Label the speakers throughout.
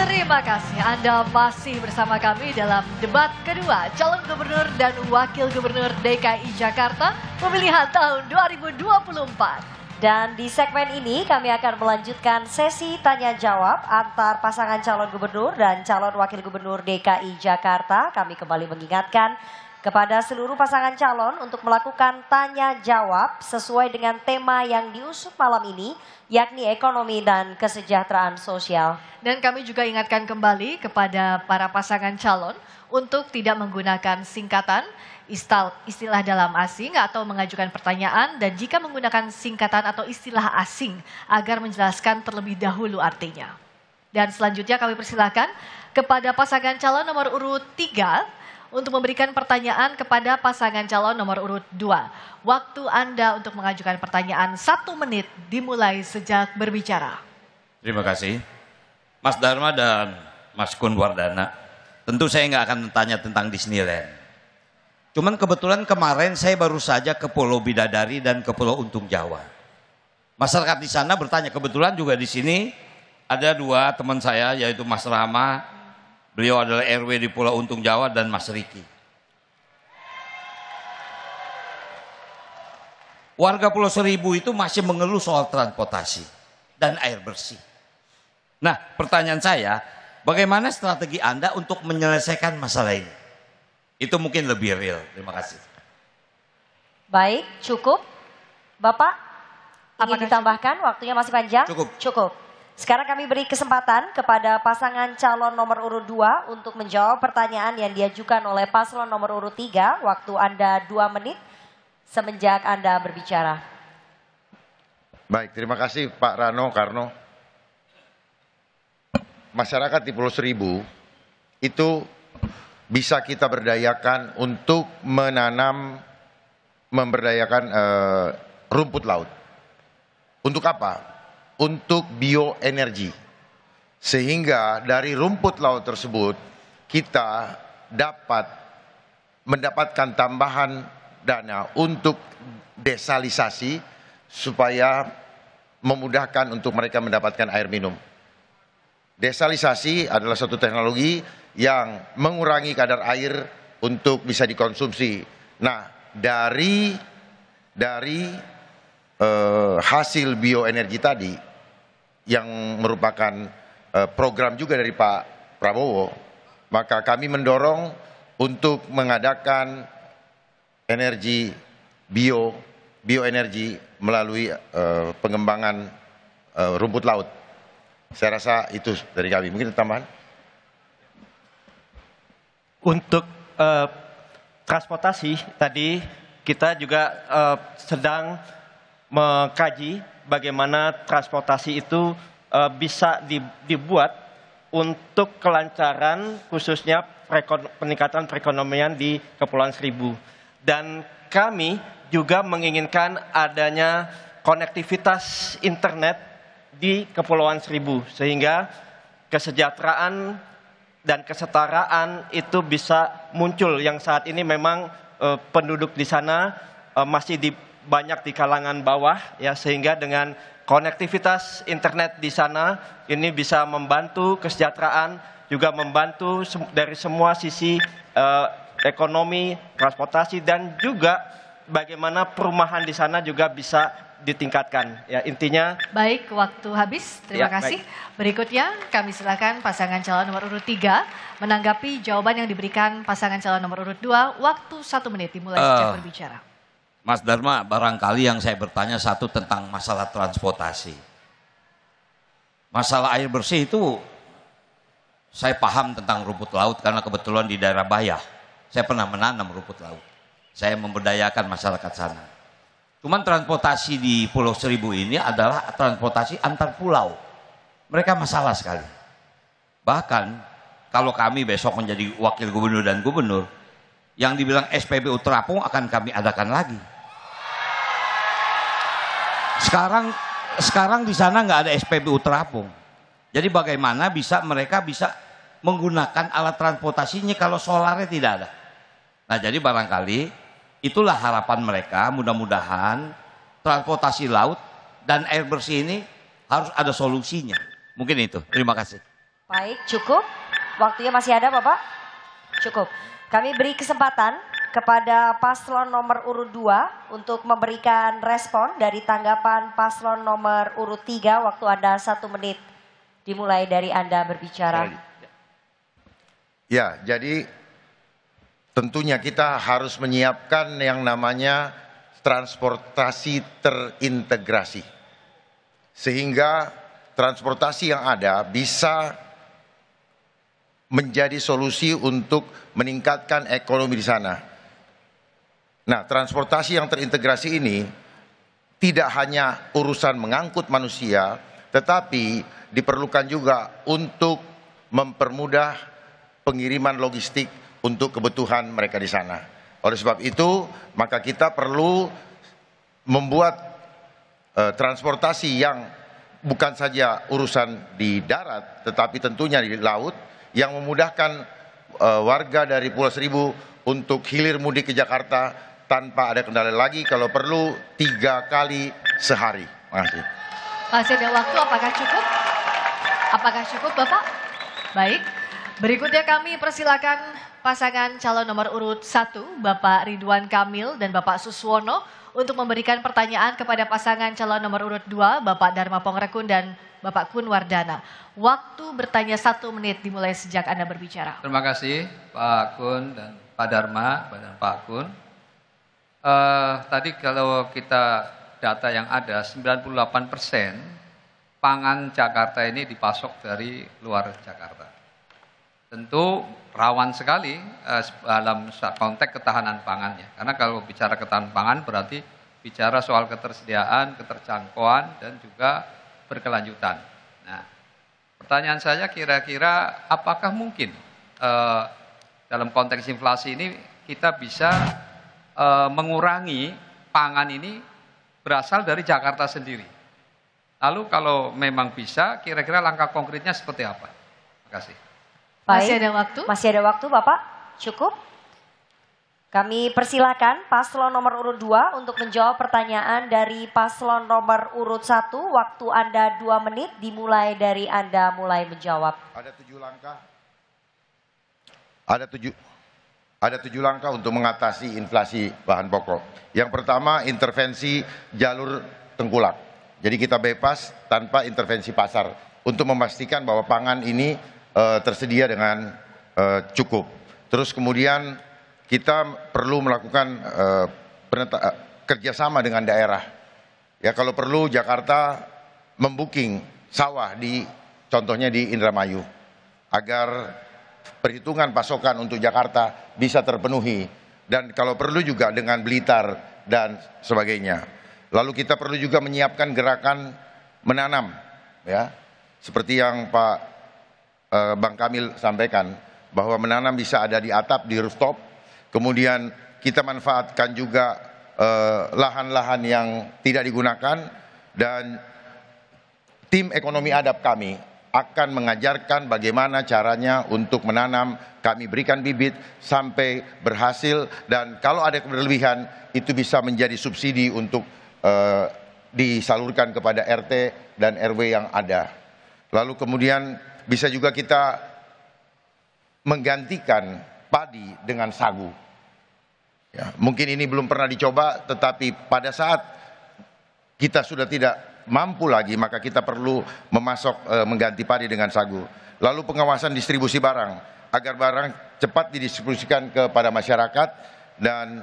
Speaker 1: Terima kasih Anda masih bersama kami dalam debat kedua calon gubernur dan wakil gubernur DKI Jakarta pemilihan tahun 2024. Dan di segmen ini kami akan melanjutkan
Speaker 2: sesi tanya jawab antar pasangan calon gubernur dan calon wakil gubernur DKI Jakarta. Kami kembali mengingatkan kepada seluruh pasangan calon untuk melakukan tanya jawab sesuai dengan tema yang diusut malam ini yakni ekonomi
Speaker 1: dan kesejahteraan sosial. Dan kami juga ingatkan kembali kepada para pasangan calon untuk tidak menggunakan singkatan istilah dalam asing atau mengajukan pertanyaan dan jika menggunakan singkatan atau istilah asing agar menjelaskan terlebih dahulu artinya. Dan selanjutnya kami persilahkan kepada pasangan calon nomor urut 3 untuk memberikan pertanyaan kepada pasangan calon nomor urut 2. Waktu Anda untuk mengajukan pertanyaan satu menit dimulai sejak berbicara.
Speaker 3: Terima kasih. Mas Dharma dan Mas Kun Wardana, tentu saya nggak akan tanya tentang Disneyland. Cuman kebetulan kemarin saya baru saja ke Pulau Bidadari dan ke Pulau Untung Jawa. Masyarakat di sana bertanya, kebetulan juga di sini ada dua teman saya yaitu Mas Rama Beliau adalah RW di Pulau Untung Jawa dan Mas Riki. Warga Pulau Seribu itu masih mengeluh soal transportasi dan air bersih. Nah, pertanyaan saya, bagaimana strategi Anda untuk menyelesaikan masalah ini? Itu mungkin lebih real. Terima kasih.
Speaker 2: Baik, cukup. Bapak, ingin ditambahkan? Waktunya masih panjang? Cukup. Cukup. Sekarang kami beri kesempatan kepada pasangan calon nomor urut 2 untuk menjawab pertanyaan yang diajukan oleh paslon nomor urut 3. Waktu Anda 2 menit semenjak Anda berbicara.
Speaker 4: Baik, terima kasih Pak Rano Karno. Masyarakat di Pulau Seribu itu bisa kita berdayakan untuk menanam, memberdayakan e, rumput laut. Untuk apa? untuk bioenergi. Sehingga dari rumput laut tersebut kita dapat mendapatkan tambahan dana untuk desalisasi supaya memudahkan untuk mereka mendapatkan air minum. Desalisasi adalah satu teknologi yang mengurangi kadar air untuk bisa dikonsumsi. Nah, dari dari eh, hasil bioenergi tadi yang merupakan eh, program juga dari Pak Prabowo, maka kami mendorong untuk mengadakan energi bio, bioenergi melalui eh, pengembangan eh, rumput laut. Saya rasa itu dari kami. Mungkin tambahan?
Speaker 5: Untuk eh, transportasi tadi kita juga eh, sedang mengkaji bagaimana transportasi itu uh, bisa dibuat untuk kelancaran khususnya peningkatan perekonomian di Kepulauan Seribu. Dan kami juga menginginkan adanya konektivitas internet di Kepulauan Seribu sehingga kesejahteraan dan kesetaraan itu bisa muncul yang saat ini memang uh, penduduk di sana uh, masih di banyak di kalangan bawah ya sehingga dengan konektivitas internet di sana ini bisa membantu kesejahteraan juga membantu dari semua sisi eh, ekonomi, transportasi dan juga bagaimana perumahan di sana juga bisa ditingkatkan. Ya, intinya
Speaker 1: Baik, waktu habis. Terima ya, kasih. Baik. Berikutnya kami silakan pasangan calon nomor urut 3 menanggapi jawaban yang diberikan pasangan calon nomor urut 2. Waktu satu menit dimulai uh, sejak ah. berbicara.
Speaker 3: Mas Dharma, barangkali yang saya bertanya satu tentang masalah transportasi. Masalah air bersih itu saya paham tentang rumput laut karena kebetulan di daerah Bayah saya pernah menanam rumput laut. Saya memberdayakan masyarakat sana. Cuman transportasi di Pulau Seribu ini adalah transportasi antar pulau. Mereka masalah sekali. Bahkan kalau kami besok menjadi wakil gubernur dan gubernur, yang dibilang SPBU terapung akan kami adakan lagi. Sekarang sekarang di sana nggak ada SPBU terapung. Jadi bagaimana bisa mereka bisa menggunakan alat transportasinya kalau solarnya tidak ada. Nah jadi barangkali itulah harapan mereka mudah-mudahan transportasi laut dan air bersih ini harus ada solusinya. Mungkin itu. Terima kasih.
Speaker 2: Baik, cukup. Waktunya masih ada Bapak? Cukup. Kami beri kesempatan kepada paslon nomor urut 2 untuk memberikan respon dari tanggapan paslon nomor urut 3 waktu Anda satu menit. Dimulai dari Anda berbicara.
Speaker 4: Ya, jadi tentunya kita harus menyiapkan yang namanya transportasi terintegrasi. Sehingga transportasi yang ada bisa menjadi solusi untuk meningkatkan ekonomi di sana Nah, transportasi yang terintegrasi ini tidak hanya urusan mengangkut manusia, tetapi diperlukan juga untuk mempermudah pengiriman logistik untuk kebutuhan mereka di sana. Oleh sebab itu, maka kita perlu membuat e, transportasi yang bukan saja urusan di darat, tetapi tentunya di laut yang memudahkan e, warga dari Pulau Seribu untuk hilir mudik ke Jakarta tanpa ada kendala lagi kalau perlu tiga kali sehari. Makasih.
Speaker 1: Masih ada waktu, apakah cukup? Apakah cukup Bapak? Baik, berikutnya kami persilakan pasangan calon nomor urut satu, Bapak Ridwan Kamil dan Bapak Suswono untuk memberikan pertanyaan kepada pasangan calon nomor urut dua, Bapak Dharma Pongrekun dan Bapak Kun Wardana. Waktu bertanya satu menit dimulai sejak Anda berbicara.
Speaker 6: Terima kasih Pak Kun dan Pak Dharma dan Pak Kun. Uh, tadi kalau kita data yang ada, 98 persen pangan Jakarta ini dipasok dari luar Jakarta. Tentu rawan sekali uh, dalam konteks ketahanan pangannya. Karena kalau bicara ketahanan pangan berarti bicara soal ketersediaan, keterjangkauan, dan juga berkelanjutan. Nah, pertanyaan saya kira-kira apakah mungkin uh, dalam konteks inflasi ini kita bisa e, mengurangi pangan ini berasal dari Jakarta sendiri. Lalu kalau memang bisa, kira-kira langkah konkretnya seperti apa? Terima kasih. Baik. Masih
Speaker 2: ada waktu? Masih ada waktu, Bapak? Cukup? Kami persilakan paslon nomor urut 2 untuk menjawab pertanyaan dari paslon nomor urut 1. Waktu Anda 2 menit dimulai dari Anda mulai menjawab.
Speaker 4: Ada tujuh langkah. Ada tujuh. Ada tujuh langkah untuk mengatasi inflasi bahan pokok. Yang pertama, intervensi jalur tengkulak. Jadi kita bebas tanpa intervensi pasar untuk memastikan bahwa pangan ini e, tersedia dengan e, cukup. Terus kemudian kita perlu melakukan e, peneta, kerjasama dengan daerah. Ya kalau perlu Jakarta membuking sawah di contohnya di Indramayu agar perhitungan pasokan untuk Jakarta bisa terpenuhi dan kalau perlu juga dengan Blitar dan sebagainya. Lalu kita perlu juga menyiapkan gerakan menanam ya. Seperti yang Pak eh, Bang Kamil sampaikan bahwa menanam bisa ada di atap, di rooftop. Kemudian kita manfaatkan juga eh, lahan-lahan eh, yang tidak digunakan dan tim ekonomi adab kami akan mengajarkan bagaimana caranya untuk menanam. Kami berikan bibit sampai berhasil dan kalau ada keberlebihan itu bisa menjadi subsidi untuk uh, disalurkan kepada RT dan RW yang ada. Lalu kemudian bisa juga kita menggantikan padi dengan sagu. Ya, mungkin ini belum pernah dicoba tetapi pada saat kita sudah tidak mampu lagi maka kita perlu memasok e, mengganti padi dengan sagu. Lalu pengawasan distribusi barang agar barang cepat didistribusikan kepada masyarakat dan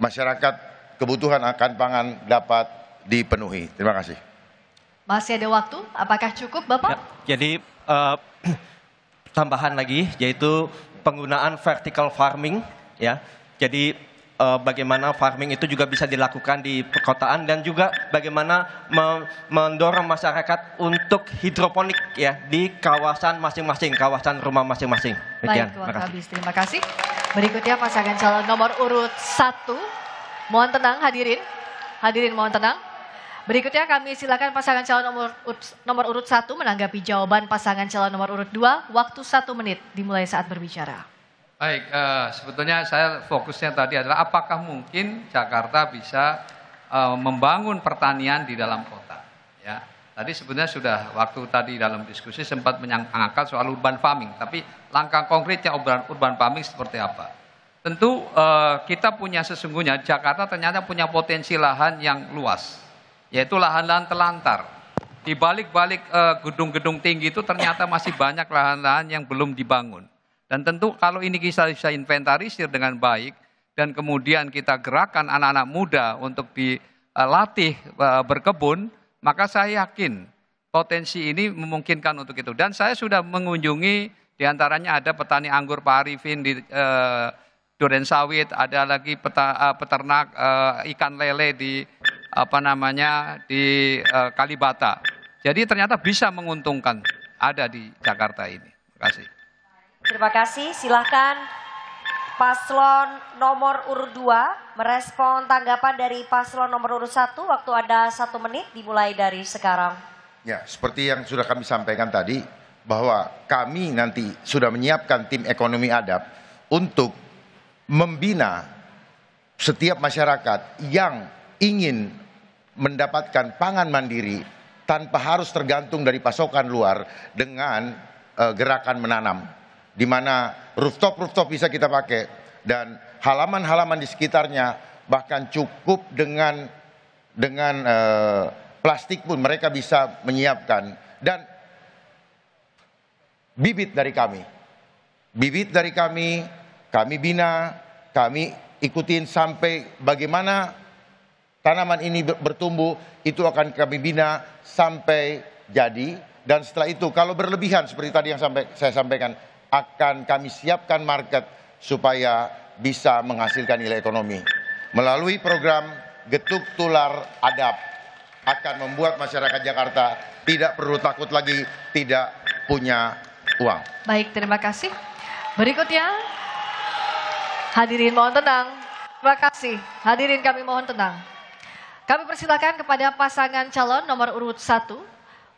Speaker 4: masyarakat kebutuhan akan pangan dapat dipenuhi. Terima kasih.
Speaker 1: Masih ada waktu, apakah cukup Bapak?
Speaker 4: Ya, jadi uh, tambahan lagi yaitu penggunaan
Speaker 5: vertical farming ya. Jadi Eh, bagaimana farming itu juga bisa dilakukan di perkotaan dan juga bagaimana mendorong masyarakat untuk hidroponik ya di kawasan masing-masing, kawasan rumah masing-masing. Baik, Tuan Kabis,
Speaker 1: terima kasih. Berikutnya pasangan calon nomor urut satu, Mohon tenang hadirin. Hadirin mohon tenang. Berikutnya kami silakan pasangan calon nomor, nomor urut satu menanggapi jawaban pasangan calon nomor urut dua Waktu satu menit dimulai saat berbicara.
Speaker 6: Baik, uh, sebetulnya saya fokusnya tadi adalah apakah mungkin Jakarta bisa uh, membangun pertanian di dalam kota. Ya, tadi sebenarnya sudah waktu tadi dalam diskusi sempat menyangkal soal urban farming, tapi langkah konkretnya urban, urban farming seperti apa? Tentu uh, kita punya sesungguhnya Jakarta ternyata punya potensi lahan yang luas, yaitu lahan-lahan telantar. Di balik-balik gedung-gedung tinggi itu ternyata masih banyak lahan-lahan yang belum dibangun dan tentu kalau ini kita bisa inventarisir dengan baik dan kemudian kita gerakan anak-anak muda untuk dilatih eh, berkebun, maka saya yakin potensi ini memungkinkan untuk itu. Dan saya sudah mengunjungi diantaranya ada petani anggur Pak Arifin di eh, Duren Sawit, ada lagi peta, eh, peternak eh, ikan lele di apa namanya di eh, Kalibata. Jadi ternyata bisa menguntungkan ada di Jakarta ini. Terima kasih.
Speaker 2: Terima kasih. Silahkan paslon nomor urut 2 merespon tanggapan dari paslon nomor urut 1. Waktu ada satu menit dimulai dari sekarang.
Speaker 4: Ya, seperti yang sudah kami sampaikan tadi bahwa kami nanti sudah menyiapkan tim ekonomi adab untuk membina setiap masyarakat yang ingin mendapatkan pangan mandiri tanpa harus tergantung dari pasokan luar dengan uh, gerakan menanam di mana rooftop-rooftop bisa kita pakai dan halaman-halaman di sekitarnya bahkan cukup dengan dengan eh, plastik pun mereka bisa menyiapkan dan bibit dari kami. Bibit dari kami, kami bina, kami ikutin sampai bagaimana tanaman ini bertumbuh, itu akan kami bina sampai jadi dan setelah itu kalau berlebihan seperti tadi yang sampai saya sampaikan akan kami siapkan market supaya bisa menghasilkan nilai ekonomi. Melalui program Getuk Tular adab akan membuat masyarakat Jakarta tidak perlu takut lagi tidak punya uang.
Speaker 1: Baik, terima kasih. Berikutnya, hadirin mohon tenang. Terima kasih. Hadirin kami mohon tenang. Kami persilakan kepada pasangan calon nomor urut satu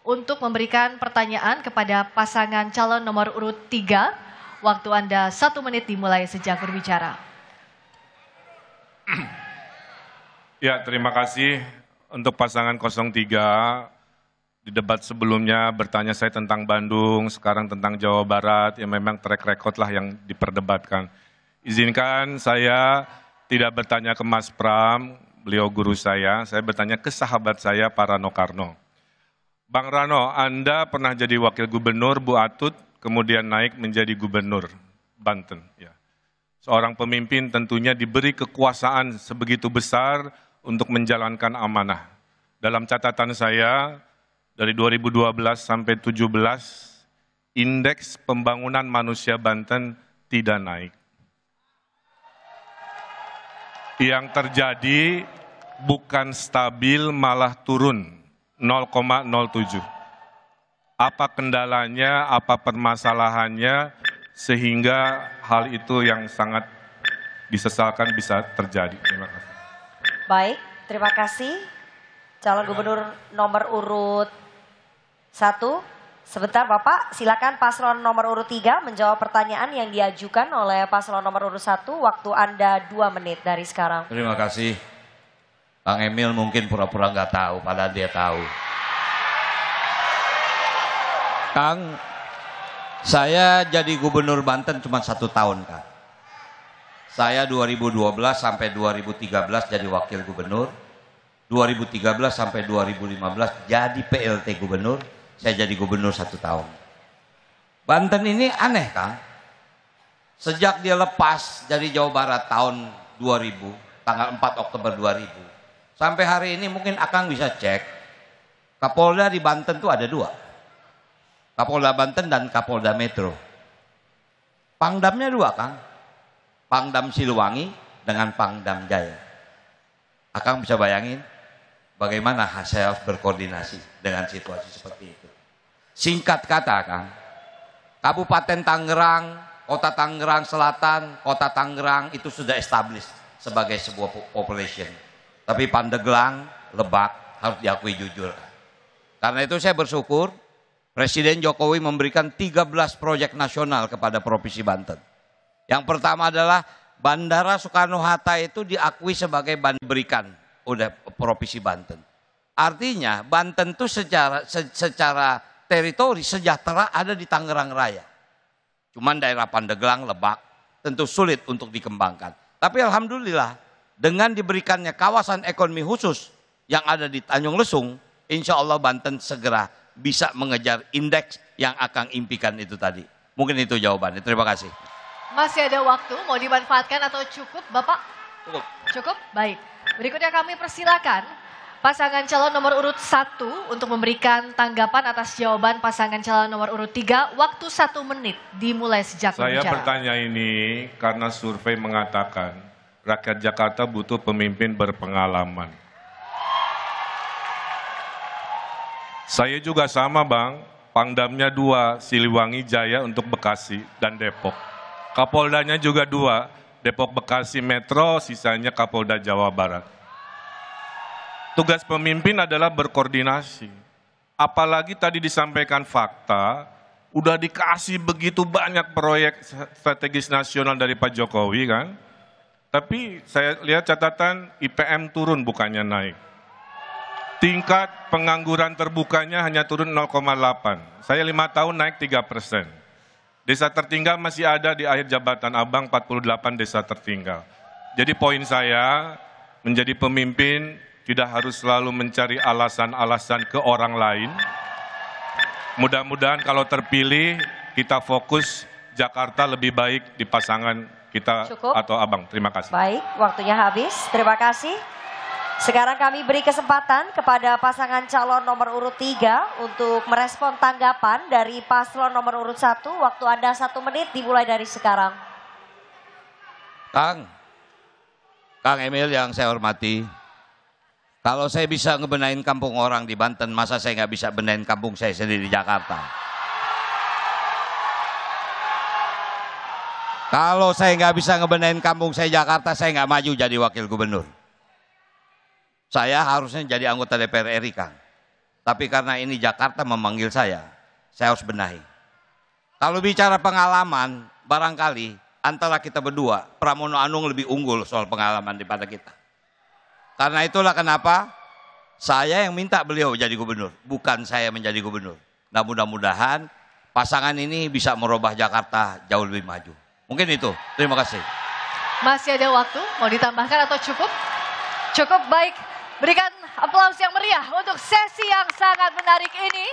Speaker 1: untuk memberikan pertanyaan kepada pasangan calon nomor urut 3. Waktu Anda satu menit dimulai sejak berbicara.
Speaker 7: Ya, terima kasih untuk pasangan 03 di debat sebelumnya bertanya saya tentang Bandung, sekarang tentang Jawa Barat, ya memang track record lah yang diperdebatkan. Izinkan saya tidak bertanya ke Mas Pram, beliau guru saya, saya bertanya ke sahabat saya, para Nokarno. Bang Rano, Anda pernah jadi wakil gubernur Bu Atut, kemudian naik menjadi gubernur Banten. Ya. Seorang pemimpin tentunya diberi kekuasaan sebegitu besar untuk menjalankan amanah. Dalam catatan saya, dari 2012 sampai 2017, indeks pembangunan manusia Banten tidak naik. Yang terjadi bukan stabil malah turun 0,07. Apa kendalanya, apa permasalahannya sehingga hal itu yang sangat disesalkan bisa terjadi. Terima kasih.
Speaker 2: Baik, terima kasih calon gubernur nomor urut 1. Sebentar Bapak, silakan paslon nomor urut 3 menjawab pertanyaan yang diajukan oleh paslon nomor urut 1. Waktu Anda 2 menit dari sekarang.
Speaker 3: Terima kasih. Bang Emil mungkin pura-pura nggak -pura tahu, padahal dia tahu. Kang, saya jadi gubernur Banten cuma satu tahun, Kang. Saya 2012 sampai 2013 jadi wakil gubernur. 2013 sampai 2015 jadi PLT gubernur. Saya jadi gubernur satu tahun. Banten ini aneh, Kang. Sejak dia lepas dari Jawa Barat tahun 2000, tanggal 4 Oktober 2000, Sampai hari ini mungkin akan bisa cek. Kapolda di Banten tuh ada dua. Kapolda Banten dan Kapolda Metro. Pangdamnya dua, kan Pangdam Siliwangi dengan Pangdam Jaya. Akang bisa bayangin bagaimana hasil berkoordinasi dengan situasi seperti itu. Singkat kata, kan, Kabupaten Tangerang, Kota Tangerang Selatan, Kota Tangerang itu sudah established sebagai sebuah population. Tapi Pandeglang Lebak harus diakui jujur. Karena itu saya bersyukur Presiden Jokowi memberikan 13 proyek nasional kepada Provinsi Banten. Yang pertama adalah Bandara Soekarno-Hatta itu diakui sebagai bandar berikan oleh Provinsi Banten. Artinya Banten itu secara secara teritori sejahtera ada di Tangerang Raya. Cuman daerah Pandeglang, Lebak tentu sulit untuk dikembangkan. Tapi alhamdulillah dengan diberikannya kawasan ekonomi khusus yang ada di Tanjung Lesung, insya Allah Banten segera bisa mengejar indeks yang akan impikan itu tadi. Mungkin itu jawabannya. Terima kasih.
Speaker 1: Masih ada waktu, mau dimanfaatkan atau cukup Bapak? Cukup. Cukup? Baik. Berikutnya kami persilakan pasangan calon nomor urut satu untuk memberikan tanggapan atas jawaban pasangan calon nomor urut tiga. Waktu satu menit dimulai sejak Saya bicara.
Speaker 7: bertanya ini karena survei mengatakan rakyat Jakarta butuh pemimpin berpengalaman. Saya juga sama bang, pangdamnya dua, Siliwangi Jaya untuk Bekasi dan Depok. Kapoldanya juga dua, Depok Bekasi Metro, sisanya Kapolda Jawa Barat. Tugas pemimpin adalah berkoordinasi. Apalagi tadi disampaikan fakta, udah dikasih begitu banyak proyek strategis nasional dari Pak Jokowi kan, tapi saya lihat catatan IPM turun bukannya naik. Tingkat pengangguran terbukanya hanya turun 0,8. Saya lima tahun naik 3 persen. Desa tertinggal masih ada di akhir jabatan abang 48 desa tertinggal. Jadi poin saya, menjadi pemimpin tidak harus selalu mencari alasan-alasan ke orang lain. Mudah-mudahan kalau terpilih, kita fokus Jakarta lebih baik di pasangan kita Cukup. atau abang. Terima kasih. Baik,
Speaker 2: waktunya habis. Terima kasih. Sekarang kami beri kesempatan kepada pasangan calon nomor urut 3 untuk merespon tanggapan dari paslon nomor urut 1. Waktu Anda satu menit dimulai dari sekarang.
Speaker 3: Kang, Kang Emil yang saya hormati, kalau saya bisa ngebenain kampung orang di Banten, masa saya nggak bisa benain kampung saya sendiri di Jakarta? Kalau saya nggak bisa ngebenain kampung saya Jakarta, saya nggak maju jadi wakil gubernur. Saya harusnya jadi anggota DPR RI, Kang. Tapi karena ini Jakarta memanggil saya, saya harus benahi. Kalau bicara pengalaman, barangkali antara kita berdua, Pramono Anung lebih unggul soal pengalaman daripada kita. Karena itulah kenapa saya yang minta beliau jadi gubernur, bukan saya menjadi gubernur. Nah mudah-mudahan pasangan ini bisa merubah Jakarta jauh lebih maju. Mungkin itu. Terima kasih.
Speaker 1: Masih ada waktu, mau ditambahkan atau cukup? Cukup baik. Berikan aplaus yang meriah untuk sesi yang sangat menarik ini.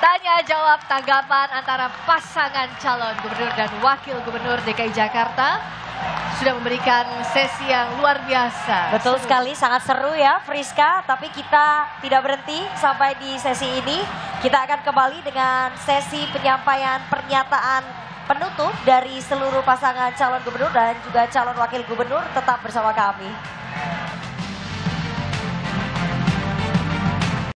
Speaker 1: Tanya jawab tanggapan antara pasangan calon gubernur dan wakil gubernur DKI Jakarta sudah memberikan sesi yang luar biasa. Betul seru. sekali, sangat seru ya
Speaker 2: Friska, tapi kita tidak berhenti sampai di sesi ini. Kita akan kembali dengan sesi penyampaian pernyataan penutup dari seluruh pasangan calon gubernur dan juga calon wakil gubernur tetap bersama kami.